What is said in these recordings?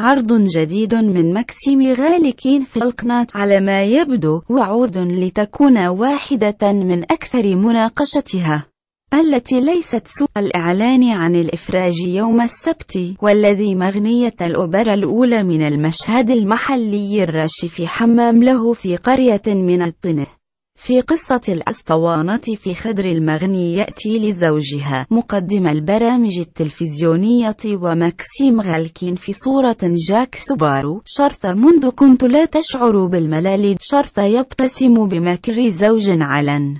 عرض جديد من مكسيم غالكين في القناة على ما يبدو وعود لتكون واحدة من أكثر مناقشتها التي ليست سوء الإعلان عن الإفراج يوم السبت والذي مغنية الأوبرا الأولى من المشهد المحلي الراشي في حمام له في قرية من الطنه في قصة الأسطوانة في خدر المغني يأتي لزوجها مقدم البرامج التلفزيونية وماكسيم غالكين في صورة جاك سوبارو شرط منذ كنت لا تشعر بالملل شرط يبتسم بمكر زوج علن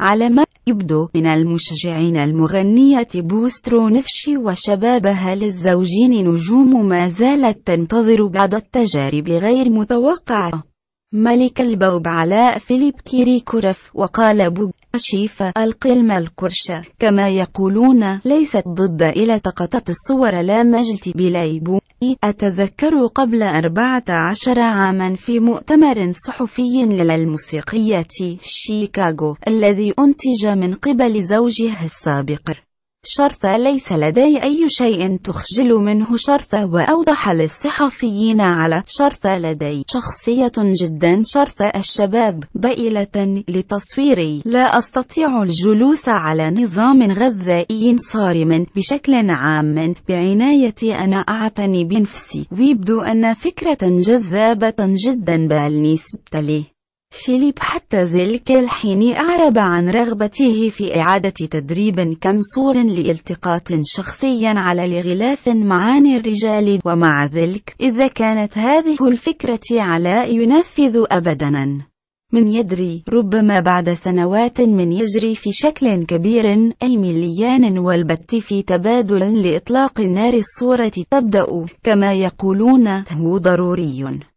على ما يبدو من المشجعين المغنية بوسترو نفشي وشبابها للزوجين نجوم ما زالت تنتظر بعض التجارب غير متوقعة ملك البوب علاء فيليب كيري كورف وقال أشيفة القلم الكرشة كما يقولون ليست ضد إلى التقطت الصور لا مجلت بليبو أتذكر قبل 14 عاما في مؤتمر صحفي للموسيقية شيكاغو الذي أنتج من قبل زوجها السابق شرطة ليس لدي أي شيء تخجل منه شرطة وأوضح للصحفيين على شرطة لدي شخصية جدا شرطة الشباب ضئيلة لتصويري لا أستطيع الجلوس على نظام غذائي صارم بشكل عام بعنايتي أنا أعتني بنفسي ويبدو أن فكرة جذابة جدا بالنسبة لي فيليب حتى ذلك الحين أعرب عن رغبته في إعادة تدريب صور لالتقاط شخصيا على لغلاف معاني الرجال ومع ذلك إذا كانت هذه الفكرة على ينفذ أبدا من يدري ربما بعد سنوات من يجري في شكل كبير أي مليان والبت في تبادل لإطلاق نار الصورة تبدأ كما يقولون هو ضروري